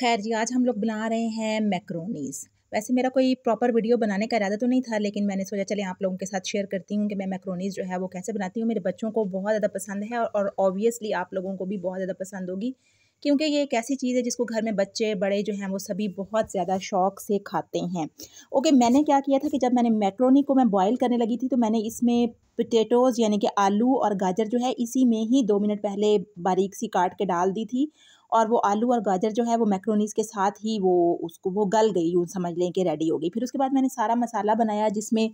खैर जी आज हम लोग बना रहे हैं मैक्रोनीज़ वैसे मेरा कोई प्रॉपर वीडियो बनाने का इरादा तो नहीं था लेकिन मैंने सोचा चले आप लोगों के साथ शेयर करती हूँ कि मैं मैक्रोनीज़ जो है वो कैसे बनाती हूँ मेरे बच्चों को बहुत ज़्यादा पसंद है और ऑब्वियसली आप लोगों को भी बहुत ज़्यादा पसंद होगी क्योंकि ये एक ऐसी चीज़ है जिसको घर में बच्चे बड़े जो हैं वो सभी बहुत ज़्यादा शौक से खाते हैं ओके मैंने क्या किया था कि जब मैंने मैक्रोनी को मैं बॉईल करने लगी थी तो मैंने इसमें पोटैटोज़ यानी कि आलू और गाजर जो है इसी में ही दो मिनट पहले बारीक सी काट के डाल दी थी और वो आलू और गाजर जो है वो मैक्रोनीस के साथ ही वो उसको वो गल गई यूँ समझ लें कि रेडी हो गई फिर उसके बाद मैंने सारा मसाला बनाया जिसमें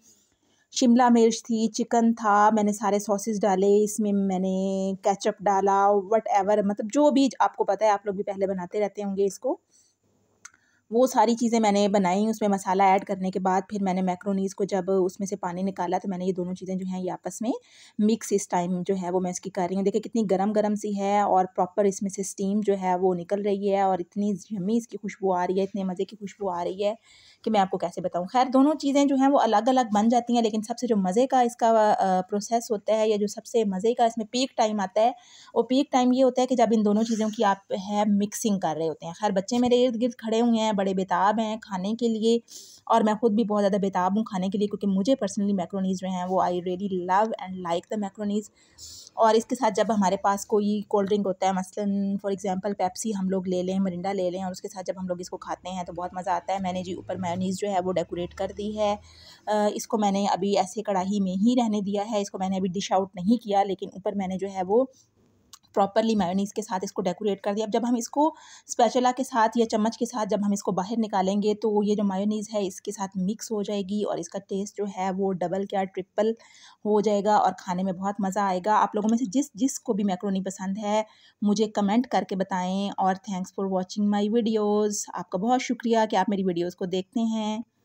शिमला मिर्च थी चिकन था मैंने सारे सॉसेस डाले इसमें मैंने केचप डाला वट एवर मतलब जो भी आपको पता है आप लोग भी पहले बनाते रहते होंगे इसको वो सारी चीज़ें मैंने बनाई उसमें मसाला ऐड करने के बाद फिर मैंने मैक्रोनीज़ को जब उसमें से पानी निकाला तो मैंने ये दोनों चीज़ें जो हैं ये आपस में मिक्स इस टाइम जो है वो मैं इसकी कर रही हूँ देखिए कितनी गर्म गर्म सी है और प्रॉपर इसमें से स्टीम जो है वो निकल रही है और इतनी जमी इसकी खुशबू आ रही है इतने मज़े की खुशबू आ रही है कि मैं आपको कैसे बताऊँ खैर दोनों चीज़ें जो हैं वो अलग अलग बन जाती हैं लेकिन सबसे जो मज़े का इसका प्रोसेस होता है या जो सबसे मज़े का इसमें पीक टाइम आता है वो पीक टाइम ये होता है कि जब इन दोनों चीज़ों की आप है मिक्सिंग कर रहे होते हैं खैर बच्चे मेरे इर्द गिर्द खड़े हुए हैं बड़े बेताब हैं खाने के लिए और मैं ख़ुद भी बहुत ज़्यादा बेताब हूँ खाने के लिए क्योंकि मुझे पर्सनली मैक्रोनीज़ जो हैं वो I really love and like the macaronis और इसके साथ जब हमारे पास कोई कोल्ड ड्रिंक होता है मसलन फॉर एग्जांपल पेप्सी हम लोग ले लें मरिंडा ले लें और उसके साथ जब हम लोग इसको खाते हैं तो बहुत मज़ा आता है मैंने जी ऊपर मैनीज़ जो है वो डेकोरेट कर दी है इसको मैंने अभी ऐसे कढ़ाई में ही रहने दिया है इसको मैंने अभी डिश आउट नहीं किया लेकिन ऊपर मैंने जो है वो प्रॉपरली मायोनीज़ के साथ इसको डेकोरेट कर दिया अब जब हम इसको स्पैचला के साथ या चम्मच के साथ जब हम इसको बाहर निकालेंगे तो ये जो मायोनीज़ है इसके साथ मिक्स हो जाएगी और इसका टेस्ट जो है वो डबल क्या ट्रिपल हो जाएगा और खाने में बहुत मज़ा आएगा आप लोगों में से जिस जिस को भी मैक्रोनी पसंद है मुझे कमेंट करके बताएं और thanks for watching my videos आपका बहुत शुक्रिया कि आप मेरी वीडियोज़ को देखते हैं